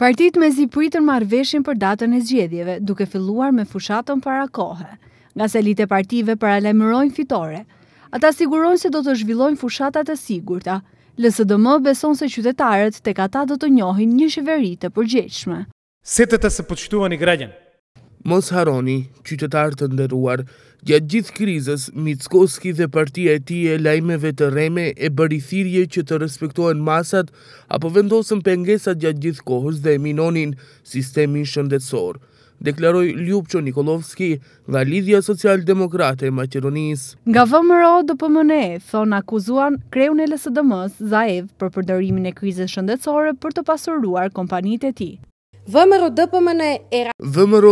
Partit me zi pritën marveshin për datën e zgjedhjeve, duke filluar me fushatën para kohë. Nga se lite partive para lemërojnë fitore. Ata sigurojnë se do të zhvillojnë fushatat e sigurta. Lësë dëmë beson se qytetarët të kata do të njohin një shiveri të përgjeqme. Sete të se përqtua një gregjen? Mos haroni, qytetar të nderuar, gjatë gjithë krizës, Mitskoski dhe partia e ti e lajmeve të reme e bëri thirje që të respektohen masat apo vendosën pengesat gjatë gjithë kohës dhe minonin sistemin shëndetsor. Deklaroj Ljupqo Nikolovski nga Lidhja Social Demokrate e Maqeronis. Nga vëmëro dhe pëmëne, thonë akuzuan kreun e lësë dëmës Zaev për përdorimin e krizës shëndetsore për të pasuruar kompanit e ti vmro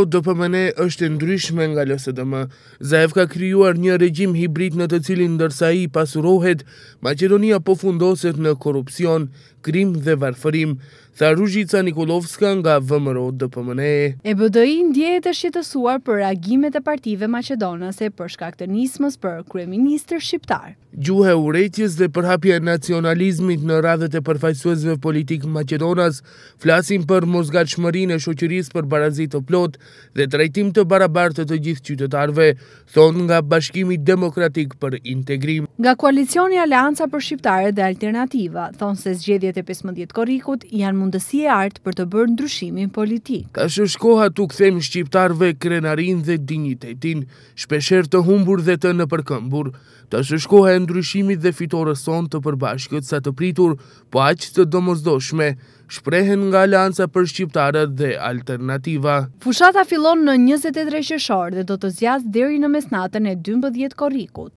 DPMN është e ndryshme nga LSDM. Zaev ka krijuar një regjim hibrid në të cilin ndërsa i pasurohet, Maqedonia po fundoset në korrupsion, krim dhe varfërim tha Ruzhica Nikolovska nga VMRO Pëmëne. E BDI djejë të shqetësuar për reagimet e partive maqedonase për shkak të nismës për kryeministër shqiptar. Gjuha e dhe përhapja e nacionalizmit në radhët e përfaqësuesve politikë maqedonas flasin për shmërin e shoqërisë për barazitë të plot dhe trajtim të barabartë të të gjithë qytetarëve, thonë nga Bashkimi Demokratik për Integrim. Nga koalicioni Alianca për Shqiptare dhe Alternativa, thon se zgjedhjet e 15 korrikut janë mundësi e artë për të bërë ndryshimin politik. Ka shëshkoha të këthem shqiptarve krenarin dhe dignitetin, shpesher të humbur dhe të në përkëmbur, të shëshkoha e ndryshimit dhe fitorës son të përbashkët sa të pritur, po aqë të domozdoshme, shprehen nga lanca për shqiptarët dhe alternativa. Fushata filon në 23 shëshorë dhe do të zjasë deri në mesnatën e 12 korikut.